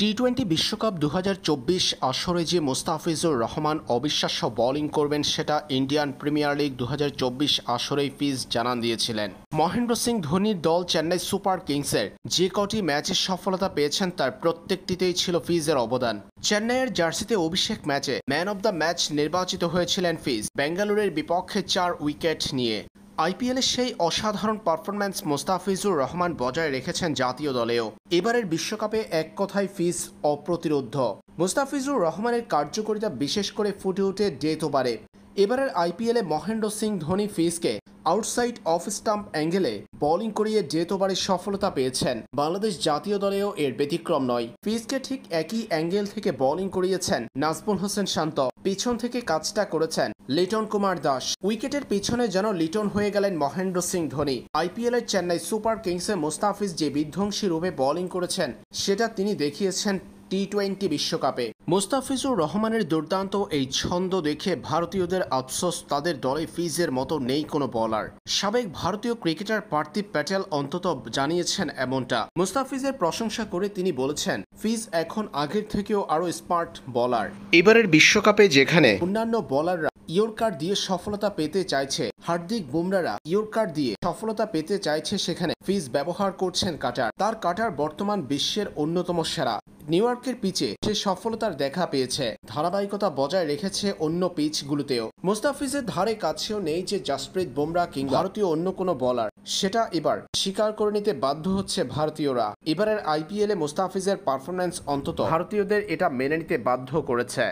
T twenty বিশ্বকাপ দু আসরে যে মোস্তাফিজুর রহমান অবিশ্বাস্য বোলিং করবেন সেটা ইন্ডিয়ান প্রিমিয়ার লিগ দু আসরেই ফিজ জানান দিয়েছিলেন মহেন্দ্র সিং ধোনির দল চেন্নাই সুপার কিংসের যে কটি ম্যাচে সফলতা পেয়েছেন তার প্রত্যেকটিতেই ছিল ফিজের অবদান চেন্নাইয়ের জার্সিতে অভিষেক ম্যাচে ম্যান অব দ্য ম্যাচ নির্বাচিত হয়েছিলেন ফিজ বেঙ্গালুরের বিপক্ষে চার উইকেট নিয়ে আইপিএলের সেই অসাধারণ পারফরম্যান্স মোস্তাফিজুর রহমান বজায় রেখেছেন জাতীয় দলেও এবারের বিশ্বকাপে এক কথায় ফিস অপ্রতিরোধ মোস্তাফিজুর রহমানের কার্যকারিতা বিশেষ করে ফুটে উঠে যেতে পারে এবারের আইপিএলে মহেন্দ্র সিং ধোনি ফিসকে আউটসাইড অফ স্টাম্প অ্যাঙ্গেলে বোলিং করিয়ে পারে সফলতা পেয়েছেন বাংলাদেশ জাতীয় দলেও এর ব্যতিক্রম নয় ফিজকে ঠিক একই অ্যাঙ্গেল থেকে বোলিং করিয়েছেন নাজমুল হোসেন শান্ত পিছন থেকে কাজটা করেছেন লিটন কুমার দাস উইকেটের পিছনে যেন লিটন হয়ে গেলেন মহেন্দ্র সিং ধোনি আইপিএলের চেন্নাই সুপার কিংসে মুস্তাফিজ যে বিধ্বংসী রূপে বোলিং করেছেন সেটা তিনি দেখিয়েছেন টি টোয়েন্টি বিশ্বকাপে মুস্তাফিজুর রহমানের দুর্দান্ত এই ছন্দ দেখে ভারতীয়দের আফসোস তাদের দলে ফিজের মতো নেই কোনো বলার সাবেক ভারতীয় ক্রিকেটার পার্থিব প্যাটেল অন্তত জানিয়েছেন এমনটা মুস্তাফিজের প্রশংসা করে তিনি বলেছেন ফিজ এখন আগের থেকেও আরও স্মার্ট বলার এবারের বিশ্বকাপে যেখানে অন্যান্য বলাররা ইয়র্কার দিয়ে সফলতা পেতে চাইছে হার্দিক বুমরারা ইয়র্কার দিয়ে সফলতা পেতে চাইছে সেখানে ফিজ ব্যবহার করছেন কাটার তার কাটার বর্তমান বিশ্বের অন্যতম সেরা নিউ ইয়র্কের পিচে সে সফলতার দেখা পেয়েছে ধারাবাহিকতা বজায় রেখেছে অন্য পিচগুলোতেও মুস্তাফিজের ধারে কাছেও নেই যে জাসপ্রীত বোমরা কিংবা ভারতীয় অন্য কোনো বলার সেটা এবার স্বীকার করে নিতে বাধ্য হচ্ছে ভারতীয়রা এবারের আইপিএলে মুস্তাফিজের পারফরমেন্স অন্তত ভারতীয়দের এটা মেনে নিতে বাধ্য করেছে